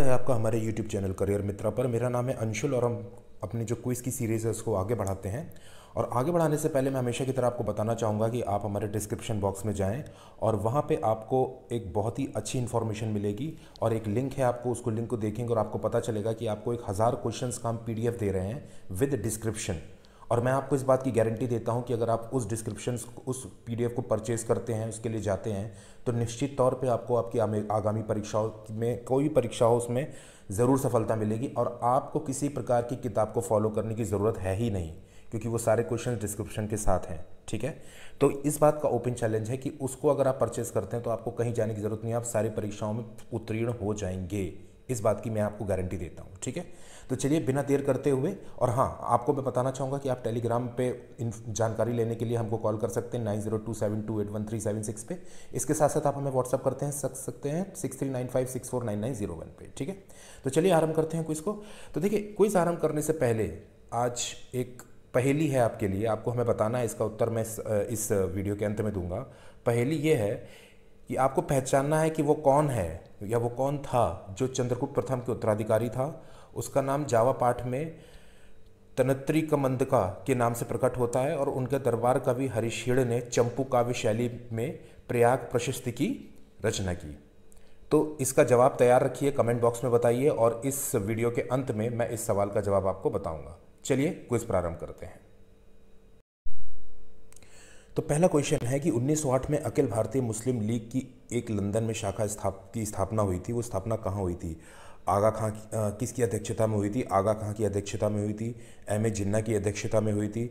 स्वागत है आपका हमारे YouTube चैनल करियर मित्रा पर मेरा नाम है अंशुल और हम अपनी जो क्विज़ की सीरीज़ है उसको आगे बढ़ाते हैं और आगे बढ़ाने से पहले मैं हमेशा की तरह आपको बताना चाहूँगा कि आप हमारे डिस्क्रिप्शन बॉक्स में जाएं और वहाँ पे आपको एक बहुत ही अच्छी इन्फॉर्मेशन मिलेगी और एक लिंक है आपको उसको लिंक को देखेंगे और आपको पता चलेगा कि आपको एक हज़ार क्वेश्चन का हम पी दे रहे हैं विद डिस्क्रिप्शन और मैं आपको इस बात की गारंटी देता हूँ कि अगर आप उस डिस्क्रिप्शन उस पी को परचेज़ करते हैं उसके लिए जाते हैं तो निश्चित तौर पे आपको आपकी आगामी परीक्षाओं में कोई भी परीक्षा हो उसमें ज़रूर सफलता मिलेगी और आपको किसी प्रकार की किताब को फॉलो करने की ज़रूरत है ही नहीं क्योंकि वो सारे क्वेश्चन डिस्क्रिप्शन के साथ हैं ठीक है तो इस बात का ओपन चैलेंज है कि उसको अगर आप परचेज़ करते हैं तो आपको कहीं जाने की ज़रूरत नहीं है आप सारी परीक्षाओं में उत्तीर्ण हो जाएंगे इस बात की मैं आपको गारंटी देता हूँ ठीक है तो चलिए बिना देर करते हुए और हाँ आपको मैं बताना चाहूँगा कि आप टेलीग्राम पे इन जानकारी लेने के लिए हमको कॉल कर सकते हैं nine zero two seven two eight one three seven six पे इसके साथ साथ आप हमें व्हाट्सअप करते हैं सक सकते हैं six three nine five six four nine nine zero one पे ठीक है तो चलिए आरम्भ करते हैं क्विज़ को तो देखिए क्विज़ आरम्भ करने से पहले आज एक पहेली है आपके लिए आपको हमें बताना है इसका उत्तर मैं इस वीडियो के अंत में दूंगा पहेली ये है कि आपको पहचानना है कि वो कौन है या वो कौन था जो चंद्रगुप्त प्रथम के उत्तराधिकारी था उसका नाम जावा पाठ में तनत्री कमंदका के नाम से प्रकट होता है और उनके दरबार कवि हरिशीण ने चंपू काव्य शैली में प्रयाग प्रशस्ति की रचना की तो इसका जवाब तैयार रखिए कमेंट बॉक्स में बताइए और इस वीडियो के अंत में मैं इस सवाल का जवाब आपको बताऊंगा चलिए क्विज प्रारंभ करते हैं तो पहला क्वेश्चन है कि 1908 में अखिल भारतीय मुस्लिम लीग की एक लंदन में शाखा स्थाप की स्थापना हुई थी वो स्थापना कहाँ हुई थी आगा खां किसकी अध्यक्षता में हुई थी आगा खां की अध्यक्षता में हुई थी एम ए जिन्ना की अध्यक्षता में हुई थी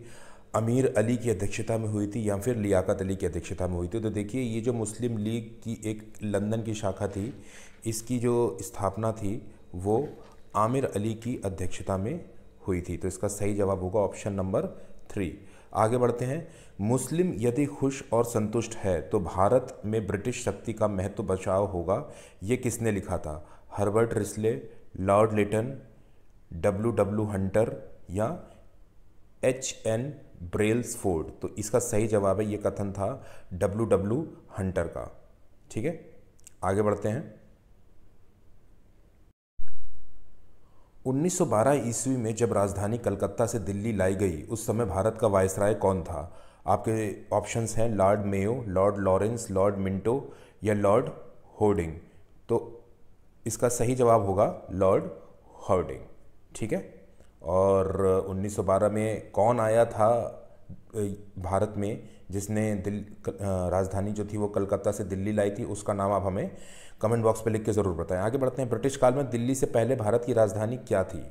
अमीर अली की अध्यक्षता में हुई थी या फिर लियाकत अली की अध्यक्षता में हुई थी तो देखिए ये जो मुस्लिम लीग की एक लंदन की शाखा थी इसकी जो स्थापना थी वो आमिर अली की अध्यक्षता में हुई थी तो इसका सही जवाब होगा ऑप्शन नंबर थ्री आगे बढ़ते हैं मुस्लिम यदि खुश और संतुष्ट है तो भारत में ब्रिटिश शक्ति का महत्व बचाव होगा ये किसने लिखा था Herbert Risley Lord Lytton W W Hunter या एच एन ब्रेल्स फोर्ड तो इसका सही जवाब है ये कथन था डब्ल्यू डब्ल्यू हंटर का ठीक है आगे बढ़ते हैं 1912 ईस्वी में जब राजधानी कलकत्ता से दिल्ली लाई गई उस समय भारत का वायसराय कौन था आपके ऑप्शंस हैं Lord Mayo Lord Lawrence Lord Minto या लॉर्ड होर्डिंग तो इसका सही जवाब होगा लॉर्ड होर्डिंग ठीक है और 1912 में कौन आया था भारत में जिसने दिल राजधानी जो थी वो कलकत्ता से दिल्ली लाई थी उसका नाम आप हमें कमेंट बॉक्स पर लिख के ज़रूर बताएं आगे बढ़ते हैं ब्रिटिश काल में दिल्ली से पहले भारत की राजधानी क्या थी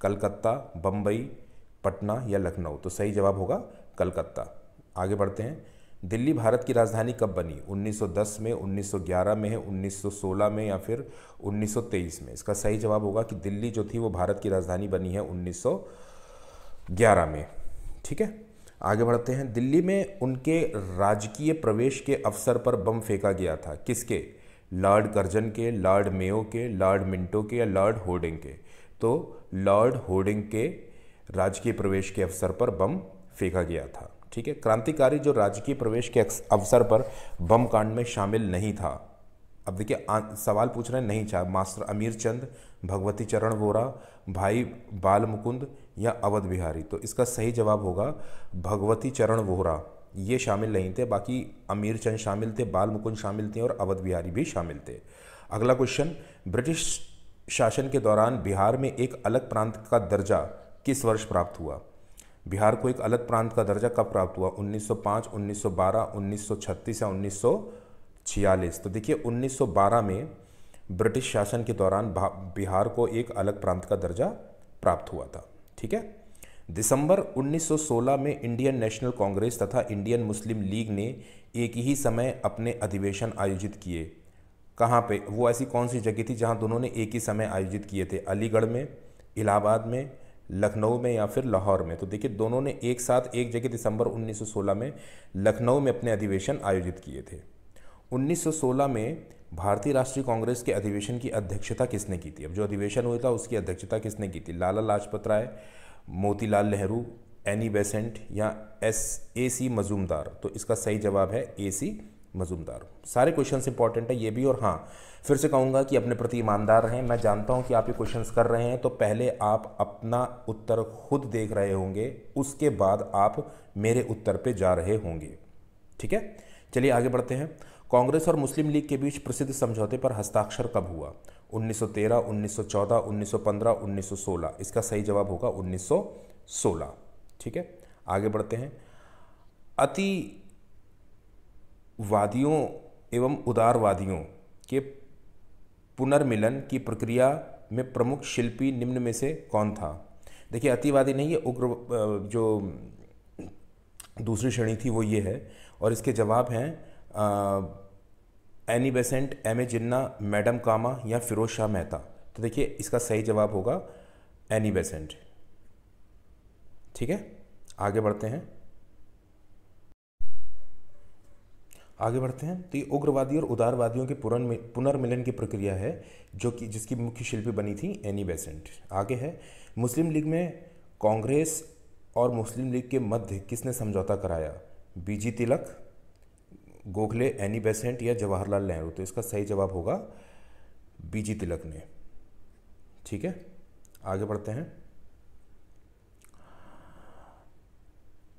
कलकत्ता बम्बई पटना या लखनऊ तो सही जवाब होगा कलकत्ता आगे बढ़ते हैं दिल्ली भारत की राजधानी कब बनी 1910 में 1911 में है 1916 में या फिर 1923 में इसका सही जवाब होगा कि दिल्ली जो थी वो भारत की राजधानी बनी है 1911 में ठीक है आगे बढ़ते हैं दिल्ली में उनके राजकीय प्रवेश के अवसर पर बम फेंका गया था किसके लॉर्ड कर्जन के लॉर्ड मेयो के लॉर्ड मिंटो के या लॉर्ड होर्डिंग के तो लॉर्ड होर्डिंग के राजकीय प्रवेश के अवसर पर बम फेंका गया था ठीक है क्रांतिकारी जो राजकीय प्रवेश के अवसर पर बम कांड में शामिल नहीं था अब देखिए सवाल पूछ हैं नहीं चाह मास्टर अमीर चंद भगवती चरण वोरा भाई बाल मुकुंद या अवध बिहारी तो इसका सही जवाब होगा भगवती चरण वोरा ये शामिल नहीं थे बाकी अमीर चंद शामिल थे बाल मुकुंद शामिल थे और अवध बिहारी भी शामिल थे अगला क्वेश्चन ब्रिटिश शासन के दौरान बिहार में एक अलग प्रांत का दर्जा किस वर्ष प्राप्त हुआ बिहार को एक अलग प्रांत का दर्जा कब प्राप्त हुआ 1905, 1912, 1936 या 1946 तो देखिए 1912 में ब्रिटिश शासन के दौरान बिहार को एक अलग प्रांत का दर्जा प्राप्त हुआ था ठीक है दिसंबर 1916 में इंडियन नेशनल कांग्रेस तथा इंडियन मुस्लिम लीग ने एक ही समय अपने अधिवेशन आयोजित किए कहाँ पे वो ऐसी कौन सी जगह थी जहाँ दोनों ने एक ही समय आयोजित किए थे अलीगढ़ में इलाहाबाद में लखनऊ में या फिर लाहौर में तो देखिए दोनों ने एक साथ एक जगह दिसंबर 1916 में लखनऊ में अपने अधिवेशन आयोजित किए थे 1916 में भारतीय राष्ट्रीय कांग्रेस के अधिवेशन की अध्यक्षता किसने की थी अब जो अधिवेशन हुआ था उसकी अध्यक्षता किसने की थी लाला लाजपत राय मोतीलाल नेहरू एनी बेसेंट या एस ए सी मजूमदार तो इसका सही जवाब है ए सी मजूमदार सारे क्वेश्चंस इंपॉर्टेंट है ये भी और हाँ फिर से कहूँगा कि अपने प्रति ईमानदार रहें मैं जानता हूँ कि आप ये क्वेश्चंस कर रहे हैं तो पहले आप अपना उत्तर खुद देख रहे होंगे उसके बाद आप मेरे उत्तर पे जा रहे होंगे ठीक है चलिए आगे बढ़ते हैं कांग्रेस और मुस्लिम लीग के बीच प्रसिद्ध समझौते पर हस्ताक्षर कब हुआ 1913, 1914, 1915, 1916 इसका सही जवाब होगा 1916 ठीक है आगे बढ़ते हैं अति वादियों एवं उदारवादियों के पुनर्मिलन की प्रक्रिया में प्रमुख शिल्पी निम्न में से कौन था देखिए अतिवादी नहीं है उग्र जो दूसरी श्रेणी थी वो ये है और इसके जवाब हैं Annie Besant M A Jinnah madam Cama या फिरोज शाह मेहता तो देखिए इसका सही जवाब होगा एनी बेसेंट ठीक है आगे बढ़ते हैं आगे बढ़ते हैं तो ये उग्रवादी और उदारवादियों के पुनर्मिलन की प्रक्रिया है जो कि जिसकी मुख्य शिल्पी बनी थी एनी बेसेंट आगे है मुस्लिम लीग में कांग्रेस और मुस्लिम लीग के मध्य किसने समझौता कराया BG Tilak Gokhale Annie Besant या जवाहरलाल नेहरू तो इसका सही जवाब होगा बीजी तिलक ने ठीक है आगे बढ़ते हैं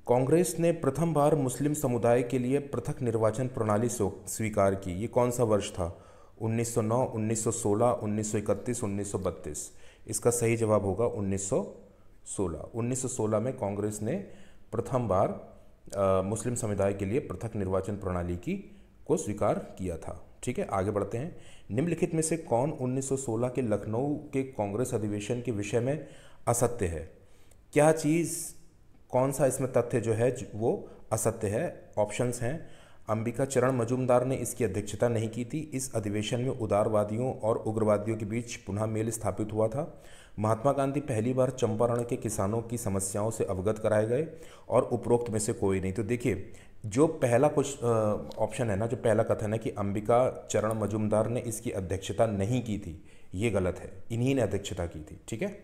कांग्रेस ने प्रथम बार मुस्लिम समुदाय के लिए पृथक निर्वाचन प्रणाली स्वीकार की ये कौन सा वर्ष था 1909, 1916, 1931, 1932 इसका सही जवाब होगा 1916 1916 में कांग्रेस ने प्रथम बार मुस्लिम समुदाय के लिए पृथक निर्वाचन प्रणाली की को स्वीकार किया था ठीक है आगे बढ़ते हैं निम्नलिखित में से कौन 1916 के लखनऊ के कांग्रेस अधिवेशन के विषय में असत्य है क्या चीज़ कौन सा इसमें तथ्य जो है वो असत्य है ऑप्शंस हैं अंबिका चरण मजूमदार ने इसकी अध्यक्षता नहीं की थी इस अधिवेशन में उदारवादियों और उग्रवादियों के बीच पुनः मेल स्थापित हुआ था महात्मा गांधी पहली बार चंपारण के किसानों की समस्याओं से अवगत कराए गए और उपरोक्त में से कोई नहीं तो देखिए जो पहला कुछ ऑप्शन है ना जो पहला कथन है कि अंबिका चरण मजूमदार ने इसकी अध्यक्षता नहीं की थी ये गलत है इन्हीं ने अध्यक्षता की थी ठीक है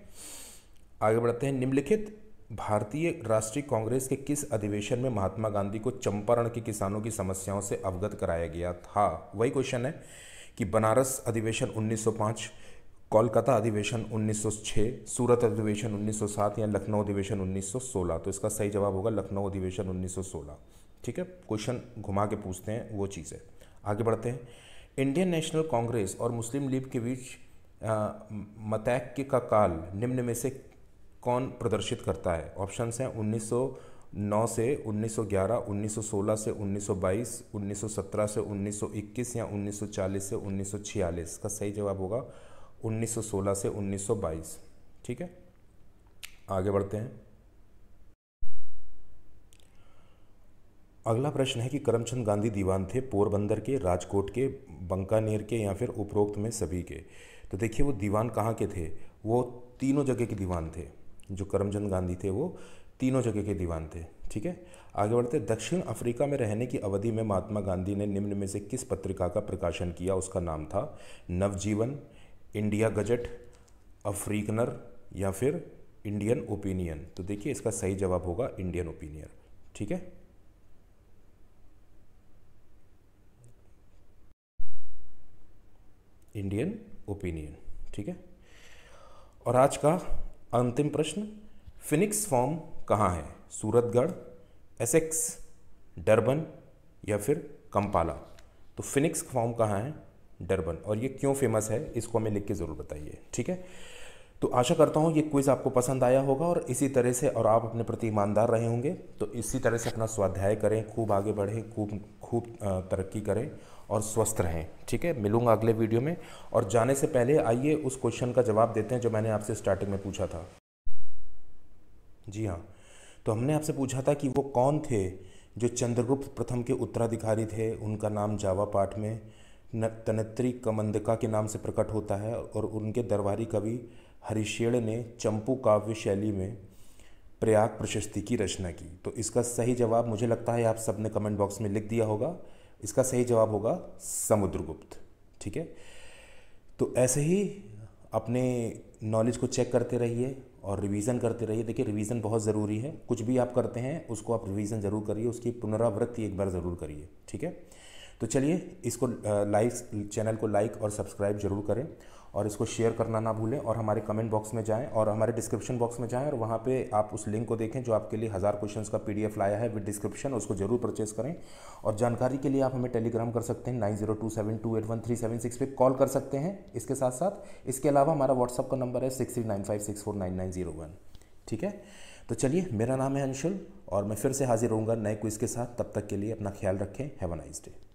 आगे बढ़ते हैं निम्नलिखित भारतीय राष्ट्रीय कांग्रेस के किस अधिवेशन में महात्मा गांधी को चंपारण के किसानों की समस्याओं से अवगत कराया गया था वही क्वेश्चन है कि बनारस अधिवेशन 1905 कोलकाता अधिवेशन 1906 सूरत अधिवेशन 1907 या लखनऊ अधिवेशन 1916 तो इसका सही जवाब होगा लखनऊ अधिवेशन 1916 ठीक है क्वेश्चन घुमा के पूछते हैं वो चीज़ है आगे बढ़ते हैं इंडियन नेशनल कांग्रेस और मुस्लिम लीग के बीच मतैक्य का काल निम्न में से कौन प्रदर्शित करता है ऑप्शंस हैं 1909 से 1911, 1916 से 1922, 1917 से 1921 या 1940 से 1946 का सही जवाब होगा 1916 से 1922 ठीक है आगे बढ़ते हैं अगला प्रश्न है कि करमचंद गांधी दीवान थे पोरबंदर के राजकोट के बंकानेर के या फिर उपरोक्त में सभी के तो देखिए वो दीवान कहाँ के थे वो तीनों जगह के दीवान थे जो करमचंद गांधी थे वो तीनों जगह के दीवान थे ठीक है आगे बढ़ते दक्षिण अफ्रीका में रहने की अवधि में महात्मा गांधी ने निम्न में से किस पत्रिका का प्रकाशन किया उसका नाम था नवजीवन इंडिया गजट अफ्रीकनर या फिर इंडियन ओपिनियन तो देखिए इसका सही जवाब होगा इंडियन ओपिनियन ठीक है इंडियन ओपिनियन ठीक है और आज का अंतिम प्रश्न फिनिक्स फॉर्म कहाँ है सूरतगढ़ एसेक्स डरबन या फिर कंपाला तो फिनिक्स फॉर्म कहाँ है डरबन और ये क्यों फेमस है इसको हमें लिख के ज़रूर बताइए ठीक है तो आशा करता हूँ ये क्विज़ आपको पसंद आया होगा और इसी तरह से और आप अपने प्रति ईमानदार रहे होंगे तो इसी तरह से अपना स्वाध्याय करें खूब आगे बढ़ें खूब खूब तरक्की करें और स्वस्थ रहें ठीक है मिलूंगा अगले वीडियो में और जाने से पहले आइए उस क्वेश्चन का जवाब देते हैं जो मैंने आपसे स्टार्टिंग में पूछा था जी हाँ तो हमने आपसे पूछा था कि वो कौन थे जो चंद्रगुप्त प्रथम के उत्तराधिकारी थे उनका नाम जावा पाठ में तनत्री कमंदका के नाम से प्रकट होता है और उनके दरबारी कवि हरिशेण ने चंपू काव्य शैली में प्रयाग प्रशस्ति की रचना की तो इसका सही जवाब मुझे लगता है आप सबने कमेंट बॉक्स में लिख दिया होगा इसका सही जवाब होगा समुद्रगुप्त ठीक है तो ऐसे ही अपने नॉलेज को चेक करते रहिए और रिवीजन करते रहिए देखिए रिवीजन बहुत ज़रूरी है कुछ भी आप करते हैं उसको आप रिवीजन ज़रूर करिए उसकी पुनरावृत्ति एक बार ज़रूर करिए ठीक है तो चलिए इसको लाइक चैनल को लाइक और सब्सक्राइब जरूर करें और इसको शेयर करना ना भूलें और हमारे कमेंट बॉक्स में जाएं और हमारे डिस्क्रिप्शन बॉक्स में जाएं और वहाँ पे आप उस लिंक को देखें जो आपके लिए हज़ार क्वेश्चंस का पीडीएफ लाया है विद डिस्क्रिप्शन उसको ज़रूर परचेज़ करें और जानकारी के लिए आप हमें टेलीग्राम कर सकते हैं nine zero two seven two eight one three seven six पे कॉल कर सकते हैं इसके साथ साथ इसके अलावा हमारा व्हाट्सअप का नंबर है six three nine five six four nine nine zero one ठीक है तो चलिए मेरा नाम है अंशुल और मैं फिर से हाजिर होऊंगा नए क्विज़ के साथ तब तक के लिए अपना ख्याल रखें हैव अ नाइस डे